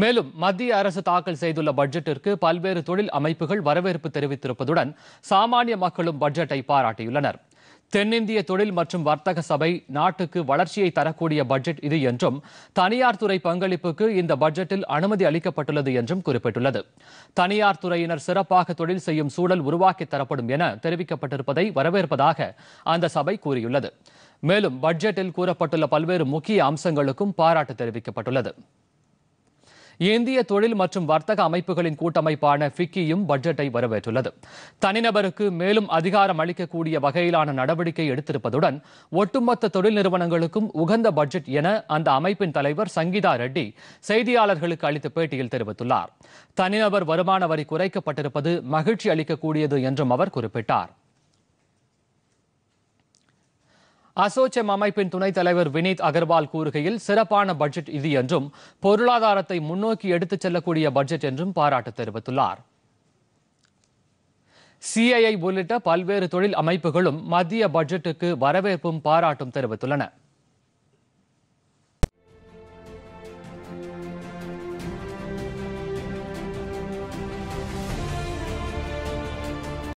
மேலும் மத்திய அரசு தாக்கல் செய்துள்ள பட்ஜெட்டிற்கு பல்வேறு தொழில் அமைப்புகள் வரவேற்பு தெரிவித்திருப்பதுடன் சாமானிய மக்களும் பட்ஜெட்டை பாராட்டியுள்ளனர் தென்னிந்திய தொழில் மற்றும் வர்த்தக சபை நாட்டுக்கு வளர்ச்சியை தரக்கூடிய பட்ஜெட் இது என்றும் தனியார் துறை பங்களிப்புக்கு இந்த பட்ஜெட்டில் அனுமதி அளிக்கப்பட்டுள்ளது என்றும் குறிப்பிட்டுள்ளது தனியார் துறையினர் சிறப்பாக தொழில் செய்யும் சூழல் உருவாக்கி தரப்படும் என தெரிவிக்கப்பட்டிருப்பதை வரவேற்பதாக அந்த சபை கூறியுள்ளது மேலும் பட்ஜெட்டில் கூறப்பட்டுள்ள பல்வேறு முக்கிய அம்சங்களுக்கும் பாராட்டு தெரிவிக்கப்பட்டுள்ளது இந்திய தொழில் மற்றும் வர்த்தக அமைப்புகளின் கூட்டமைப்பான ஃபிக்கியும் பட்ஜெட்டை வரவேற்றுள்ளது தனிநபருக்கு மேலும் அதிகாரம் அளிக்கக்கூடிய வகையிலான நடவடிக்கை எடுத்திருப்பதுடன் ஒட்டுமொத்த தொழில் நிறுவனங்களுக்கும் உகந்த பட்ஜெட் என அந்த அமைப்பின் தலைவர் சங்கீதா ரெட்டி செய்தியாளர்களுக்கு அளித்த பேட்டியில் தெரிவித்துள்ளார் தனிநபர் வருமான வரி குறைக்கப்பட்டிருப்பது மகிழ்ச்சி அளிக்கக்கூடியது என்றும் அவர் குறிப்பிட்டார் அசோச்சம் அமைப்பின் துணைத் தலைவர் வினீத் அகர்வால் கூறுகையில் சிறப்பான பட்ஜெட் இது என்றும் பொருளாதாரத்தை முன்னோக்கி எடுத்துச் செல்லக்கூடிய பட்ஜெட் என்றும் பாராட்டு தெரிவித்துள்ளார் சிஐஐ உள்ளிட்ட பல்வேறு தொழில் அமைப்புகளும் மத்திய பட்ஜெட்டுக்கு வரவேற்பும் பாராட்டும் தெரிவித்துள்ளன